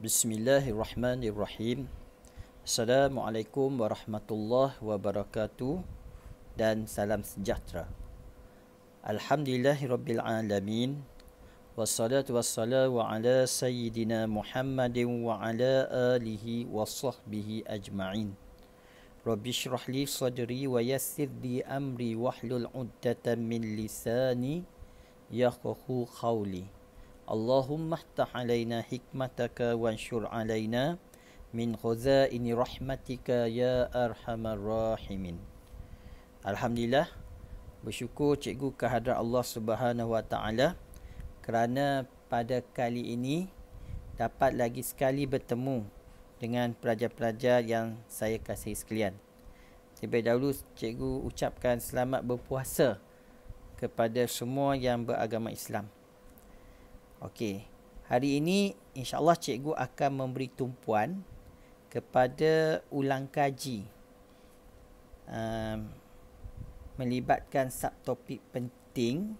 Bismillahirrahmanirrahim. Assalamualaikum warahmatullahi wabarakatuh dan salam sejahtera. Alhamdulillahirabbil alamin. Wassalatu wassalamu ala sayyidina Muhammadin wa ala alihi wa sahbihi ajma'in. Rabbi shrah li sadri wa yassir li amri wahlul 'uddatam min lisani yafqahu qawli. Allahumma افتح علينا حكمتك وانشر علينا من خزائن رحمتك يا ارحم الراحمين الحمد لله bersyukur cikgu kehadrat Allah Subhanahu Wa Taala kerana pada kali ini dapat lagi sekali bertemu dengan pelajar-pelajar yang saya kasihi sekalian. Terlebih dahulu cikgu ucapkan selamat berpuasa kepada semua yang beragama Islam. Okey. Hari ini insya-Allah cikgu akan memberi tumpuan kepada ulang kaji um, melibatkan subtopik penting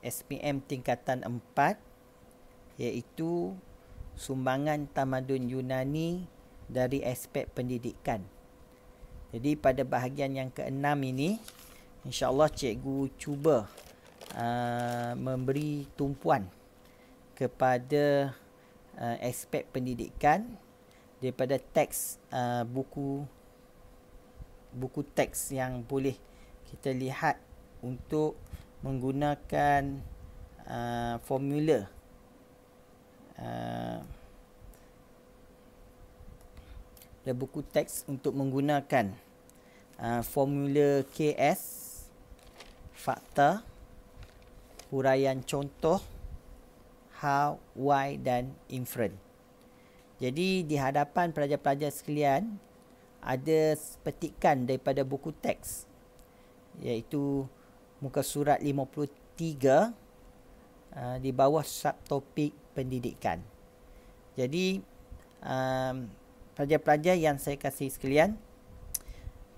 SPM tingkatan 4 iaitu sumbangan tamadun Yunani dari aspek pendidikan. Jadi pada bahagian yang keenam ini insya-Allah cikgu cuba uh, memberi tumpuan kepada uh, aspek pendidikan daripada teks uh, buku buku teks yang boleh kita lihat untuk menggunakan uh, formula uh, ada buku teks untuk menggunakan uh, formula KS fakta huraian contoh how, why dan inference. Jadi di hadapan pelajar-pelajar sekalian ada petikan daripada buku teks iaitu muka surat 53 uh, ah, di bawah subtopik pendidikan. Jadi ah, pelajar-pelajar yang saya kasih sekalian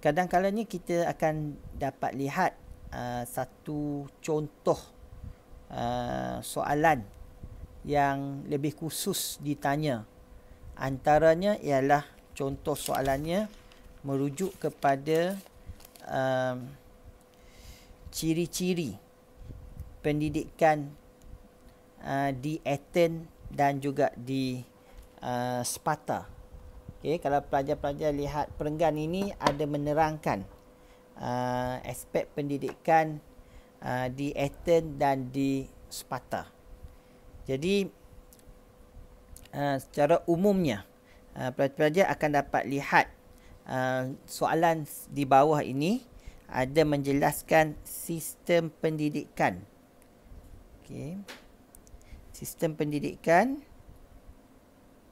kadang-kadang ni kita akan dapat lihat uh, satu contoh Uh, soalan yang lebih khusus ditanya. Antaranya ialah contoh soalannya merujuk kepada um, ciri-ciri pendidikan uh, di Aten dan juga di uh, Sparta. Okay, kalau pelajar-pelajar lihat perenggan ini ada menerangkan uh, aspek pendidikan Uh, di Athens dan di Sparta. Jadi uh, secara umumnya uh, pelajar-pelajar akan dapat lihat uh, soalan di bawah ini ada menjelaskan sistem pendidikan. Okey. Sistem pendidikan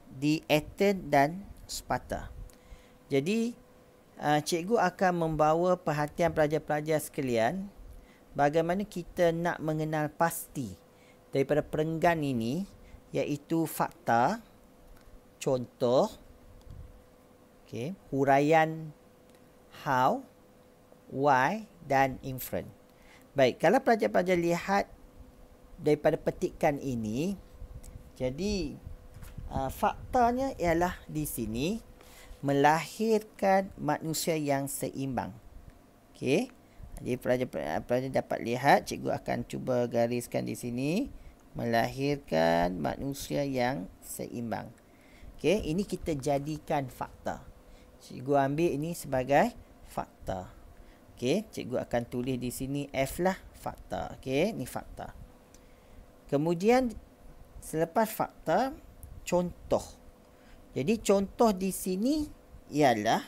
di Athens dan Sparta. Jadi uh, cikgu akan membawa perhatian pelajar-pelajar sekalian bagaimana kita nak mengenal pasti daripada perenggan ini iaitu fakta contoh okey huraian how why dan inference baik kalau pelajar-pelajar lihat daripada petikan ini jadi uh, faktanya ialah di sini melahirkan manusia yang seimbang okey jadi pelajar-pelajar eh, dapat lihat cikgu akan cuba gariskan di sini melahirkan manusia yang seimbang. Okay, ini kita jadikan fakta. Cikgu ambil ini sebagai fakta. Okay, cikgu akan tulis di sini F lah fakta. Okay, ni fakta. Kemudian selepas fakta contoh. Jadi contoh di sini ialah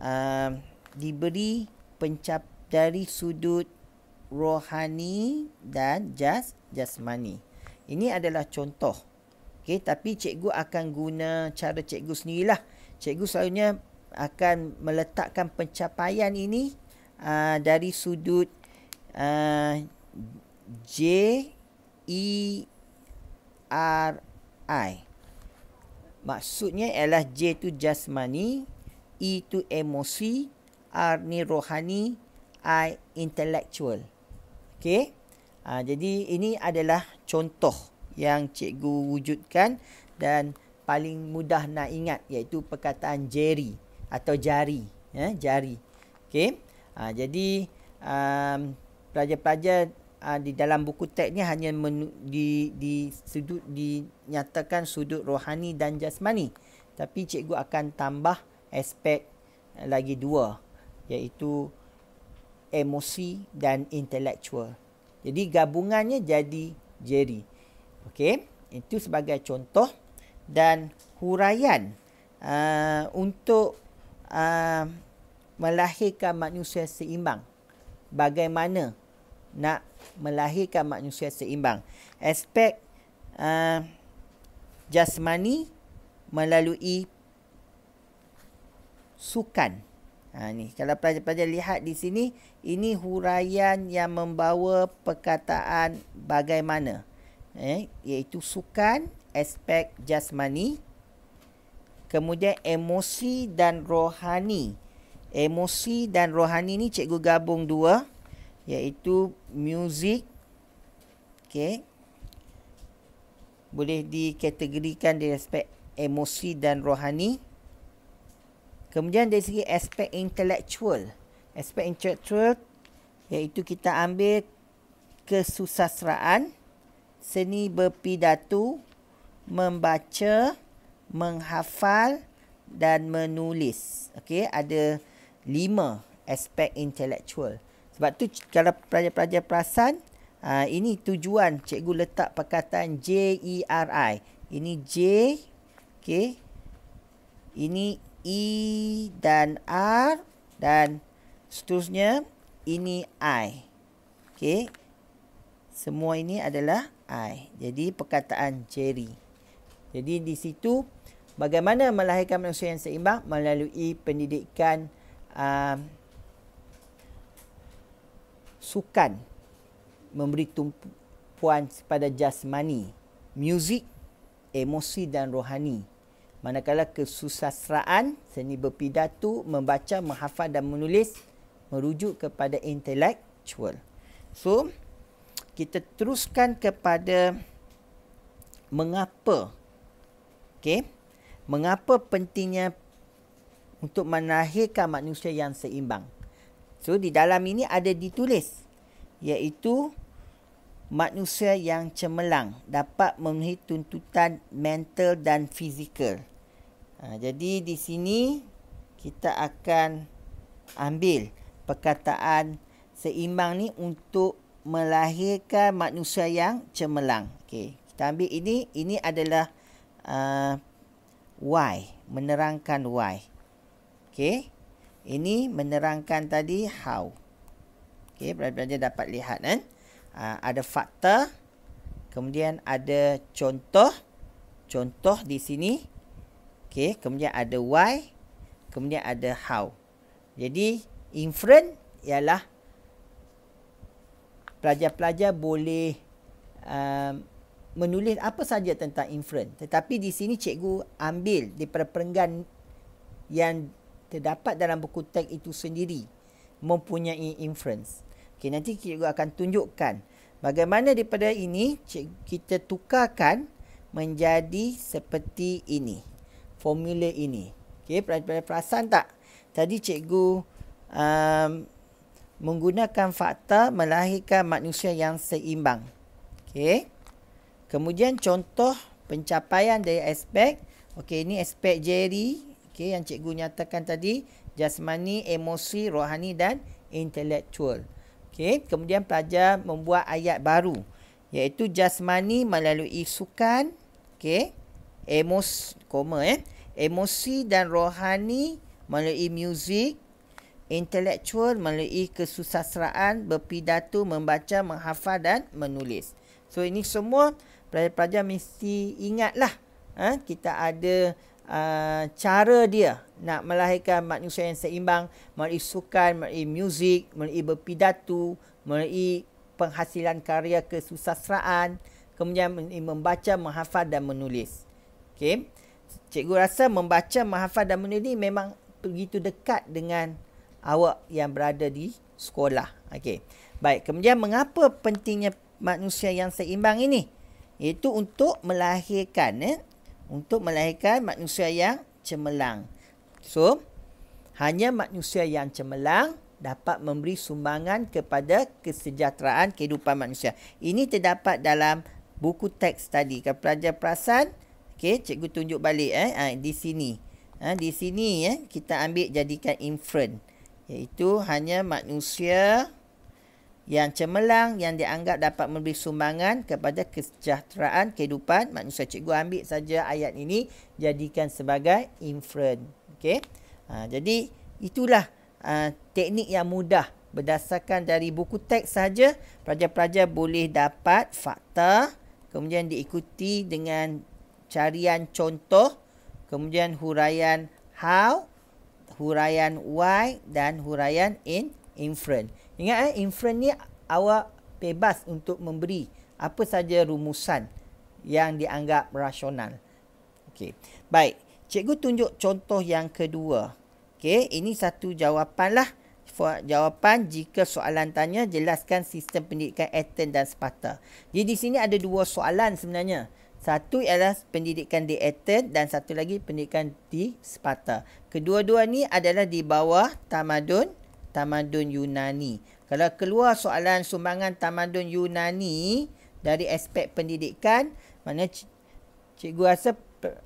uh, diberi pencap dari sudut rohani dan jas jasmani. Ini adalah contoh. Okey, tapi cikgu akan guna cara cikgu sendirilah. Cikgu selalunya akan meletakkan pencapaian ini uh, dari sudut uh, J E R I. Maksudnya ialah J tu jasmani, E tu emosi, R ni rohani, I intellectual. Okay. Ha, jadi ini adalah contoh yang cikgu wujudkan dan paling mudah nak ingat iaitu perkataan jari atau jari. Ya, jari. Okay. Ha, jadi um, pelajar-pelajar ha, di dalam buku teks ni hanya men- di, di sudut dinyatakan sudut rohani dan jasmani. Tapi cikgu akan tambah aspek lagi dua iaitu emosi dan intelektual. Jadi gabungannya jadi Jerry. Okey, itu sebagai contoh dan huraian uh, untuk uh, melahirkan manusia seimbang. Bagaimana nak melahirkan manusia seimbang? Aspek uh, jasmani melalui sukan. Ha, ni. Kalau pelajar-pelajar lihat di sini, ini huraian yang membawa perkataan bagaimana. Eh, iaitu sukan, aspek jasmani, kemudian emosi dan rohani. Emosi dan rohani ni cikgu gabung dua, iaitu muzik. Okay. Boleh dikategorikan di aspek emosi dan rohani. Kemudian dari segi aspek intelektual, Aspek intelektual, iaitu kita ambil kesusasteraan, seni berpidato, membaca, menghafal dan menulis. Okey, ada lima aspek intelektual. Sebab tu kalau pelajar-pelajar perasan, uh, ini tujuan cikgu letak perkataan J-E-R-I. Ini J, okey. Ini E dan R dan seterusnya ini I. Okey. Semua ini adalah I. Jadi perkataan Jerry. Jadi di situ bagaimana melahirkan manusia yang seimbang melalui pendidikan um, sukan memberi tumpuan kepada jasmani, muzik, emosi dan rohani. Manakala kesusastraan, seni berpidato, membaca, menghafal dan menulis merujuk kepada intelektual. So, kita teruskan kepada mengapa okay, mengapa pentingnya untuk menahirkan manusia yang seimbang. So, di dalam ini ada ditulis iaitu manusia yang cemerlang dapat memenuhi tuntutan mental dan fizikal. Ha, jadi di sini kita akan ambil perkataan seimbang ni untuk melahirkan manusia yang cemerlang. Okey, kita ambil ini ini adalah uh, why menerangkan why. Okey. Ini menerangkan tadi how. Okey, Pelajar pelajar dapat lihat kan? Eh? Ah, ada fakta kemudian ada contoh contoh di sini okey kemudian ada why kemudian ada how jadi inference ialah pelajar-pelajar boleh um, menulis apa saja tentang inference tetapi di sini cikgu ambil daripada perenggan yang terdapat dalam buku teks itu sendiri mempunyai inference okey nanti cikgu akan tunjukkan Bagaimana daripada ini kita tukarkan menjadi seperti ini. Formula ini. Okey, perasan, perasan tak? Tadi cikgu um, menggunakan fakta melahirkan manusia yang seimbang. Okey. Kemudian contoh pencapaian dari aspek. Okey, ini aspek Jerry. Okey, yang cikgu nyatakan tadi. Jasmani, emosi, rohani dan intelektual. Okey, kemudian pelajar membuat ayat baru iaitu jasmani melalui sukan, okey. Emos, koma eh. Emosi dan rohani melalui muzik intelektual melalui kesusasteraan berpidato membaca menghafal dan menulis. So ini semua pelajar-pelajar mesti ingatlah. Ha? kita ada uh, cara dia nak melahirkan manusia yang seimbang melalui sukan, melalui muzik, melalui berpidato, melalui penghasilan karya kesusasteraan, kemudian melalui membaca, menghafal dan menulis. Okey. Cikgu rasa membaca, menghafal dan menulis memang begitu dekat dengan awak yang berada di sekolah. Okey. Baik, kemudian mengapa pentingnya manusia yang seimbang ini? Itu untuk melahirkan eh, untuk melahirkan manusia yang cemerlang. So, hanya manusia yang cemerlang dapat memberi sumbangan kepada kesejahteraan kehidupan manusia. Ini terdapat dalam buku teks tadi. Kalau pelajar perasan, okay, cikgu tunjuk balik eh, ah, di sini. Ha, di sini eh, kita ambil jadikan inference. Iaitu hanya manusia yang cemerlang yang dianggap dapat memberi sumbangan kepada kesejahteraan kehidupan manusia. Cikgu ambil saja ayat ini jadikan sebagai inference. Okey. Ha, jadi itulah ha, teknik yang mudah berdasarkan dari buku teks saja pelajar-pelajar boleh dapat fakta kemudian diikuti dengan carian contoh kemudian huraian how huraian why dan huraian in inference. Ingat eh, inference ni awak bebas untuk memberi apa saja rumusan yang dianggap rasional. Okey. Baik, cikgu tunjuk contoh yang kedua. Okey, ini satu jawapanlah. Jawapan jika soalan tanya jelaskan sistem pendidikan Aten dan Sparta. Jadi di sini ada dua soalan sebenarnya. Satu ialah pendidikan di Aten dan satu lagi pendidikan di Sparta. Kedua-dua ni adalah di bawah tamadun tamadun Yunani. Kalau keluar soalan sumbangan tamadun Yunani dari aspek pendidikan, mana cikgu rasa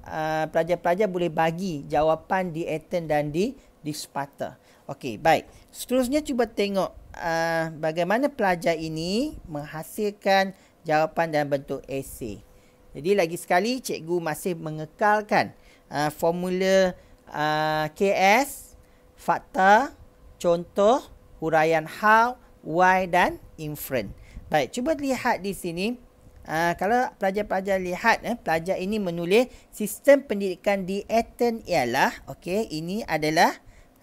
ah, pelajar-pelajar uh, boleh bagi jawapan di Athens dan di di Sparta. Okey, baik. Seterusnya cuba tengok uh, bagaimana pelajar ini menghasilkan jawapan dalam bentuk esei. Jadi lagi sekali cikgu masih mengekalkan uh, formula uh, KS fakta contoh huraian how, why dan inference. Baik, cuba lihat di sini. Uh, kalau pelajar-pelajar lihat, eh, pelajar ini menulis sistem pendidikan di Aten ialah, okay, ini adalah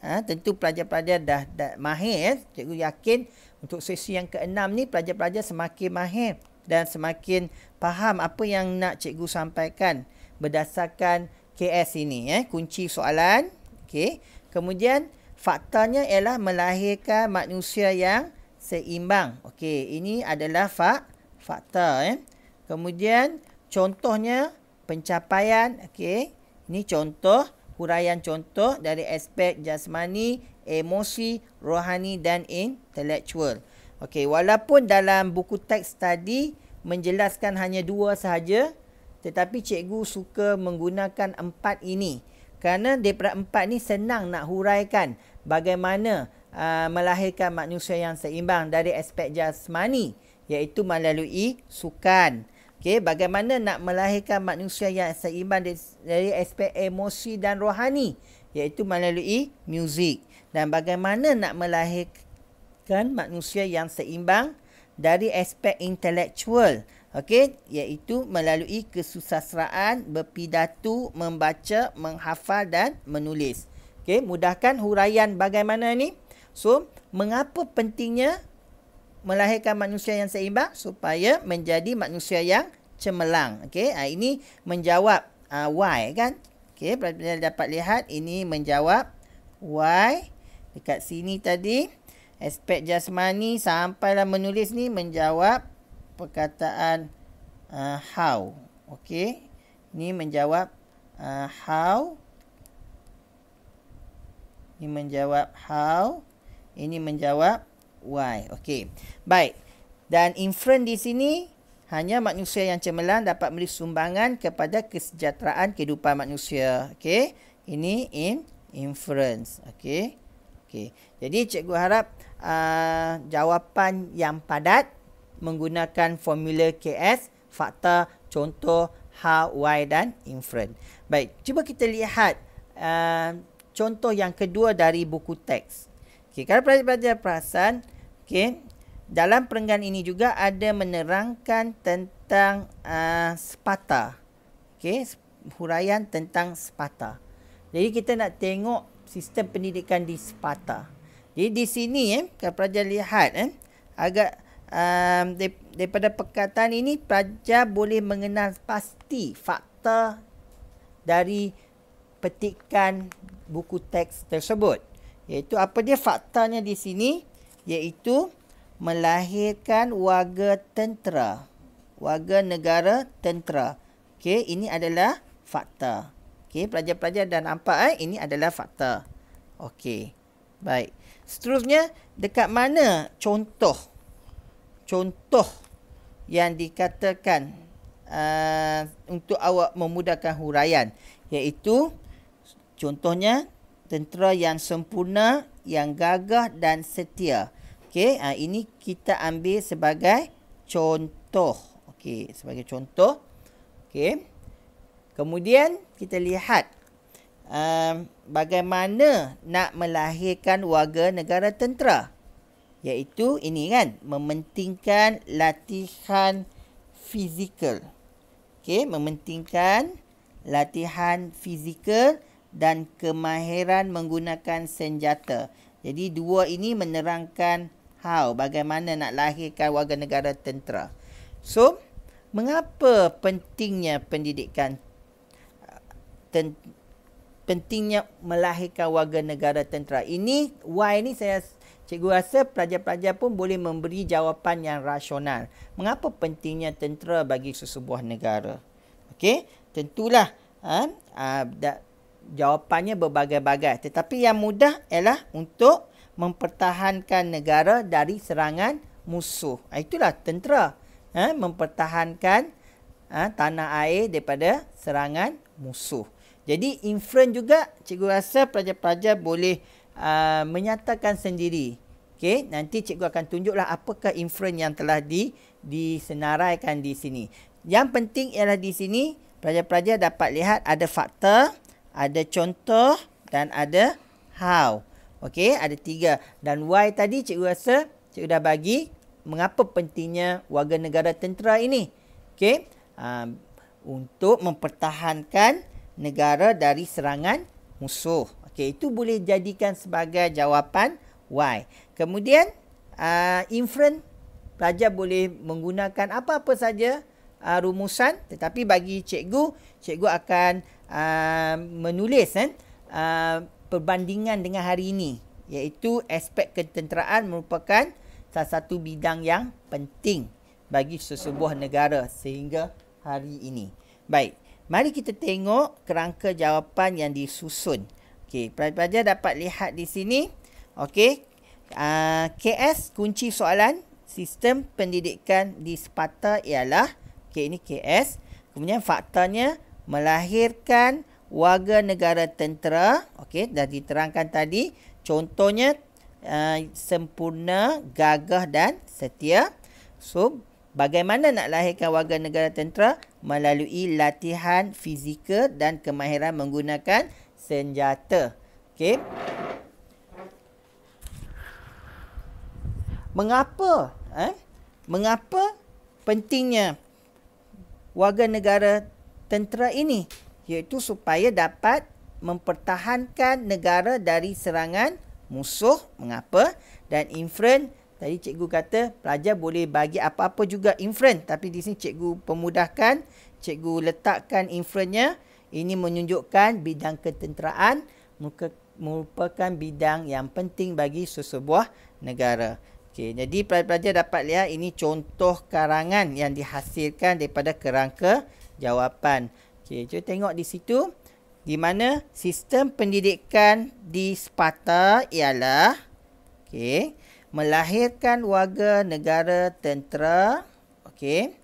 uh, tentu pelajar-pelajar dah, dah mahir. Eh. Cikgu yakin untuk sesi yang keenam ni pelajar-pelajar semakin mahir dan semakin faham apa yang nak cikgu sampaikan berdasarkan KS ini. Eh. Kunci soalan. Okay. Kemudian, faktanya ialah melahirkan manusia yang seimbang. Okey, ini adalah fak fakta eh. Kemudian contohnya pencapaian, okey. Ini contoh huraian contoh dari aspek jasmani, emosi, rohani dan intelektual. Okey, walaupun dalam buku teks tadi menjelaskan hanya dua sahaja, tetapi cikgu suka menggunakan empat ini. Kerana daripada empat ni senang nak huraikan bagaimana uh, melahirkan manusia yang seimbang dari aspek jasmani iaitu melalui sukan. Okey, bagaimana nak melahirkan manusia yang seimbang dari, dari aspek emosi dan rohani iaitu melalui muzik. Dan bagaimana nak melahirkan manusia yang seimbang dari aspek intelektual Okey, iaitu melalui kesusasteraan berpidato, membaca, menghafal dan menulis. Okey, mudahkan huraian bagaimana ni? So, mengapa pentingnya melahirkan manusia yang seimbang supaya menjadi manusia yang cemerlang. Okey, ha, ini menjawab uh, why kan? Okey, pelajar dapat lihat ini menjawab why dekat sini tadi aspek jasmani sampailah menulis ni menjawab perkataan uh, how. Okey. Ini menjawab uh, how. Ini menjawab how. Ini menjawab why. Okey. Baik. Dan inference di sini hanya manusia yang cemerlang dapat memberi sumbangan kepada kesejahteraan kehidupan manusia. Okey. Ini in inference. Okey. Okey. Jadi cikgu harap uh, jawapan yang padat menggunakan formula KS, fakta, contoh, how, why dan inference. Baik, cuba kita lihat uh, contoh yang kedua dari buku teks. Okey, kalau pelajar-pelajar perasan, okey, dalam perenggan ini juga ada menerangkan tentang uh, sepata. okay? huraian tentang sepata. Jadi kita nak tengok sistem pendidikan di sepata. Jadi di sini eh, kalau pelajar lihat eh, agak um, daripada perkataan ini pelajar boleh mengenal pasti fakta dari petikan buku teks tersebut iaitu apa dia faktanya di sini iaitu melahirkan warga tentera warga negara tentera okey ini adalah fakta okey pelajar-pelajar dan nampak eh ini adalah fakta okey baik seterusnya dekat mana contoh contoh yang dikatakan uh, untuk awak memudahkan huraian iaitu contohnya tentera yang sempurna yang gagah dan setia okey uh, ini kita ambil sebagai contoh okey sebagai contoh okey kemudian kita lihat uh, bagaimana nak melahirkan warga negara tentera iaitu ini kan mementingkan latihan fizikal. Okey, mementingkan latihan fizikal dan kemahiran menggunakan senjata. Jadi dua ini menerangkan how bagaimana nak lahirkan warga negara tentera. So, mengapa pentingnya pendidikan ten, pentingnya melahirkan warga negara tentera? Ini why ni saya Cikgu rasa pelajar-pelajar pun boleh memberi jawapan yang rasional. Mengapa pentingnya tentera bagi sesebuah negara? Okey, tentulah ha, ha da, jawapannya berbagai-bagai. Tetapi yang mudah ialah untuk mempertahankan negara dari serangan musuh. Ha, itulah tentera ha, mempertahankan ha, tanah air daripada serangan musuh. Jadi inference juga cikgu rasa pelajar-pelajar boleh uh, menyatakan sendiri. Okey, nanti cikgu akan tunjuklah apakah inference yang telah di disenaraikan di sini. Yang penting ialah di sini pelajar-pelajar dapat lihat ada fakta, ada contoh dan ada how. Okey, ada tiga. Dan why tadi cikgu rasa cikgu dah bagi mengapa pentingnya warga negara tentera ini. Okey, uh, untuk mempertahankan negara dari serangan musuh. Okey, itu boleh jadikan sebagai jawapan why. Kemudian uh, inference pelajar boleh menggunakan apa-apa saja uh, rumusan tetapi bagi cikgu, cikgu akan uh, menulis kan uh, perbandingan dengan hari ini iaitu aspek ketenteraan merupakan salah satu bidang yang penting bagi sesebuah negara sehingga hari ini. Baik, mari kita tengok kerangka jawapan yang disusun. Okey, pelajar-pelajar dapat lihat di sini. Okey. Uh, ah, KS kunci soalan sistem pendidikan di Sparta ialah okey ini KS. Kemudian faktanya melahirkan warga negara tentera. Okey, dah diterangkan tadi. Contohnya uh, sempurna, gagah dan setia. So, bagaimana nak lahirkan warga negara tentera? Melalui latihan fizikal dan kemahiran menggunakan senjata. Okey. Mengapa eh? Mengapa pentingnya warga negara tentera ini iaitu supaya dapat mempertahankan negara dari serangan musuh mengapa dan infran tadi cikgu kata pelajar boleh bagi apa-apa juga infran tapi di sini cikgu pemudahkan cikgu letakkan infrannya uh, ini menunjukkan bidang ketenteraan merupakan bidang yang penting bagi sesebuah negara. Okey, jadi pelajar-pelajar dapat lihat ini contoh karangan yang dihasilkan daripada kerangka jawapan. Okey, cuba tengok di situ di mana sistem pendidikan di Sparta ialah okey, melahirkan warga negara tentera Okay,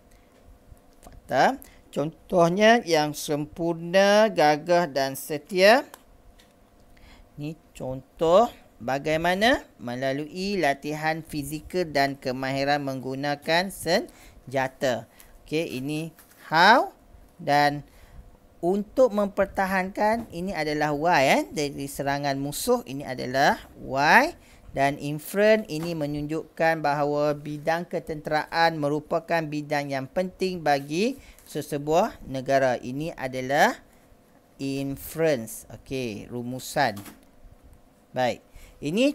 Sparta Contohnya yang sempurna, gagah dan setia. Ini contoh bagaimana melalui latihan fizikal dan kemahiran menggunakan senjata. Okey, ini how dan untuk mempertahankan ini adalah why eh dari serangan musuh ini adalah why dan inference ini menunjukkan bahawa bidang ketenteraan merupakan bidang yang penting bagi sesebuah negara. Ini adalah inference. Okey, rumusan. Baik. Ini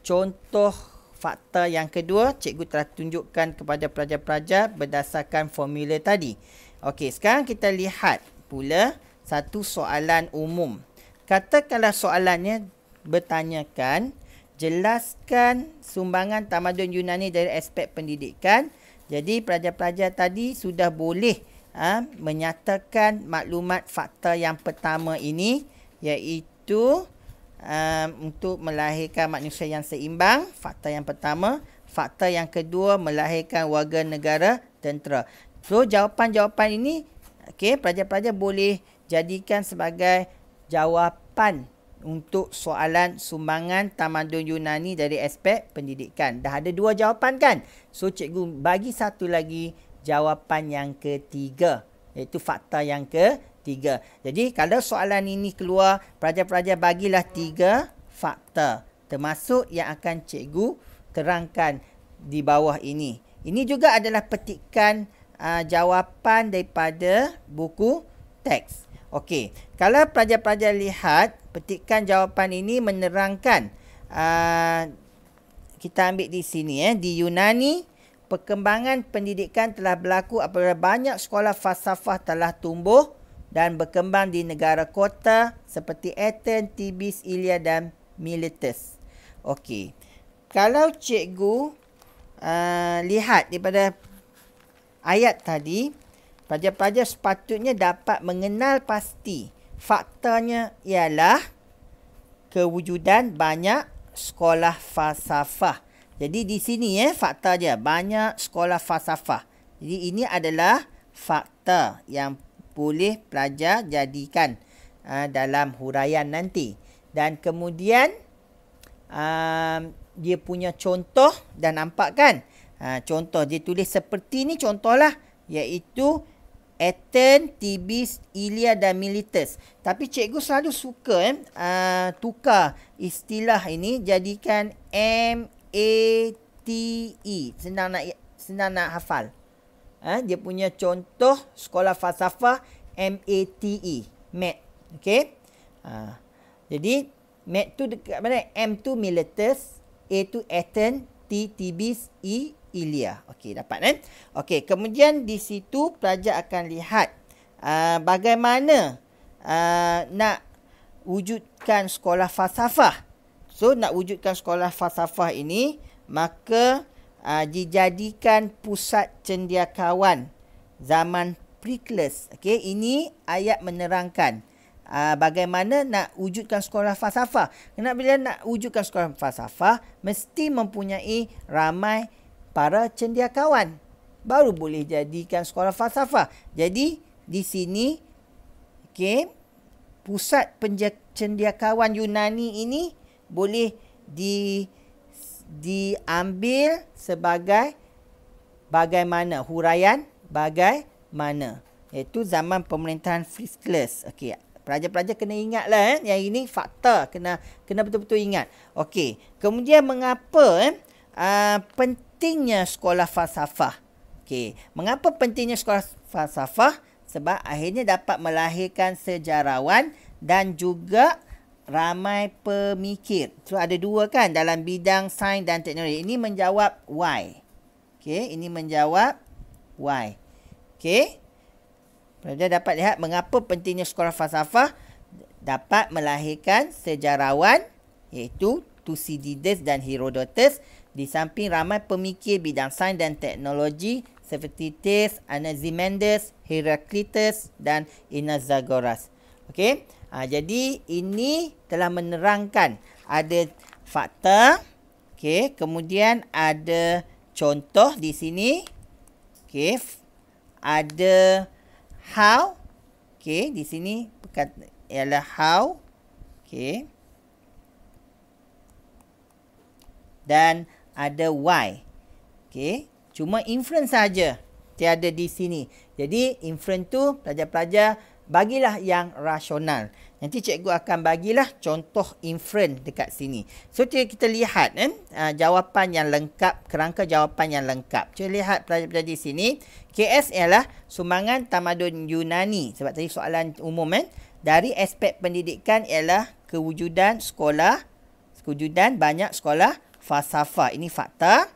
contoh fakta yang kedua. Cikgu telah tunjukkan kepada pelajar-pelajar berdasarkan formula tadi. Okey, sekarang kita lihat pula satu soalan umum. Katakanlah soalannya bertanyakan, jelaskan sumbangan tamadun Yunani dari aspek pendidikan. Jadi pelajar-pelajar tadi sudah boleh ha, menyatakan maklumat fakta yang pertama ini iaitu um, untuk melahirkan manusia yang seimbang fakta yang pertama fakta yang kedua melahirkan warga negara tentera so jawapan-jawapan ini okey pelajar-pelajar boleh jadikan sebagai jawapan untuk soalan sumbangan tamadun Yunani dari aspek pendidikan. Dah ada dua jawapan kan? So cikgu bagi satu lagi jawapan yang ketiga. Iaitu fakta yang ketiga. Jadi kalau soalan ini keluar, pelajar-pelajar bagilah tiga fakta. Termasuk yang akan cikgu terangkan di bawah ini. Ini juga adalah petikan uh, jawapan daripada buku teks. Okey, kalau pelajar-pelajar lihat petikan jawapan ini menerangkan uh, kita ambil di sini eh di Yunani perkembangan pendidikan telah berlaku apabila banyak sekolah falsafah telah tumbuh dan berkembang di negara kota seperti Athens, Tibis, Ilia dan Miletus. Okey. Kalau cikgu uh, lihat daripada ayat tadi, pelajar-pelajar sepatutnya dapat mengenal pasti faktanya ialah kewujudan banyak sekolah falsafah. Jadi di sini eh fakta dia banyak sekolah falsafah. Jadi ini adalah fakta yang boleh pelajar jadikan uh, dalam huraian nanti. Dan kemudian um, dia punya contoh dan nampak kan? Uh, contoh dia tulis seperti ni contohlah iaitu Aten, Tibis, Ilia dan Militus. Tapi cikgu selalu suka eh, uh, tukar istilah ini jadikan M, A T E. Senang nak senang nak hafal. ha? dia punya contoh sekolah falsafah M A T E. Mat. Okey? Ha. Jadi mat tu dekat mana? M tu Miletus, A tu Athens, T Tibis, E Ilia. Okey, dapat kan? Okey, kemudian di situ pelajar akan lihat uh, bagaimana uh, nak wujudkan sekolah falsafah. So nak wujudkan sekolah falsafah ini maka uh, dijadikan pusat cendekiawan zaman Pericles. Okay, ini ayat menerangkan uh, bagaimana nak wujudkan sekolah falsafah. Kenapa bila nak wujudkan sekolah falsafah mesti mempunyai ramai para cendekiawan baru boleh jadikan sekolah falsafah. Jadi di sini okay, pusat penje- cendiakawan Yunani ini boleh di diambil sebagai bagaimana huraian bagaimana iaitu zaman pemerintahan Fiskles okey Pelajar-pelajar kena ingatlah eh yang ini fakta kena kena betul-betul ingat. Okey. Kemudian mengapa eh uh, pentingnya sekolah falsafah? Okey. Mengapa pentingnya sekolah falsafah? Sebab akhirnya dapat melahirkan sejarawan dan juga ramai pemikir. So ada dua kan dalam bidang sains dan teknologi. Ini menjawab why. Okey, ini menjawab why. Okey. Pelajar dapat lihat mengapa pentingnya sekolah falsafah dapat melahirkan sejarawan iaitu Thucydides dan Herodotus di samping ramai pemikir bidang sains dan teknologi seperti Thales, Anaximander, Heraclitus dan Anaxagoras. Okey. Ha, jadi ini telah menerangkan ada fakta. okay. kemudian ada contoh di sini. okay. ada how. okay. di sini perkataan ialah how. okay. Dan ada why. okay. cuma inference saja. Tiada di sini. Jadi inference tu pelajar-pelajar bagilah yang rasional. Nanti cikgu akan bagilah contoh inference dekat sini. So, kita lihat eh, ah, jawapan yang lengkap, kerangka jawapan yang lengkap. Cikgu lihat pelajar-pelajar di sini. KS ialah sumbangan tamadun Yunani. Sebab tadi soalan umum. Eh. Dari aspek pendidikan ialah kewujudan sekolah, kewujudan banyak sekolah falsafah. Ini fakta.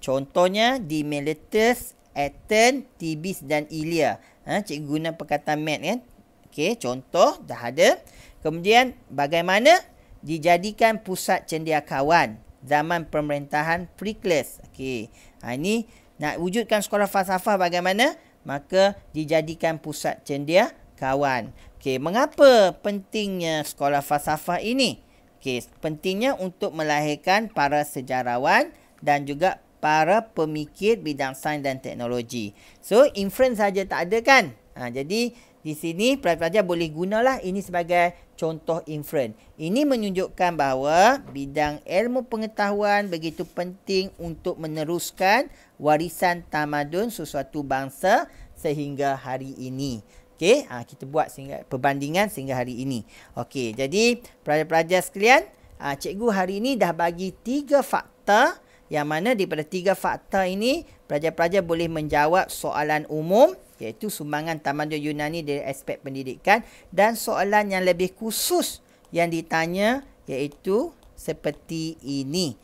Contohnya di Miletus, Athens, Tibis dan Ilya. Ha, cikgu guna perkataan mat kan. Eh. Okey, contoh dah ada. Kemudian bagaimana dijadikan pusat cendekiawan zaman pemerintahan Pericles. Okey. Ha ini nak wujudkan sekolah falsafah bagaimana? Maka dijadikan pusat cendekiawan. Okey, mengapa pentingnya sekolah falsafah ini? Okey, pentingnya untuk melahirkan para sejarawan dan juga para pemikir bidang sains dan teknologi. So, inference saja tak ada kan? Ha, jadi, di sini pelajar-pelajar boleh gunalah ini sebagai contoh inference. Ini menunjukkan bahawa bidang ilmu pengetahuan begitu penting untuk meneruskan warisan tamadun sesuatu bangsa sehingga hari ini. Okey, ha, kita buat sehingga, perbandingan sehingga hari ini. Okey, jadi pelajar-pelajar sekalian, ha, cikgu hari ini dah bagi tiga fakta yang mana daripada tiga fakta ini pelajar-pelajar boleh menjawab soalan umum iaitu sumbangan tamadun Yunani dari aspek pendidikan dan soalan yang lebih khusus yang ditanya iaitu seperti ini.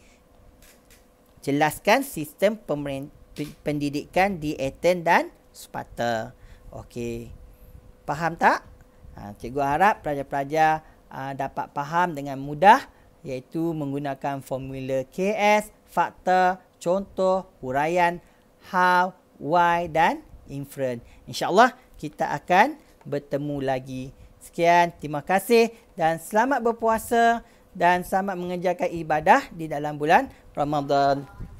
Jelaskan sistem pendidikan di Aten dan Sparta. Okey. Faham tak? Ha, cikgu harap pelajar-pelajar uh, dapat faham dengan mudah iaitu menggunakan formula KS, fakta contoh, huraian, how, why dan inference. InsyaAllah kita akan bertemu lagi. Sekian, terima kasih dan selamat berpuasa dan selamat mengerjakan ibadah di dalam bulan Ramadan.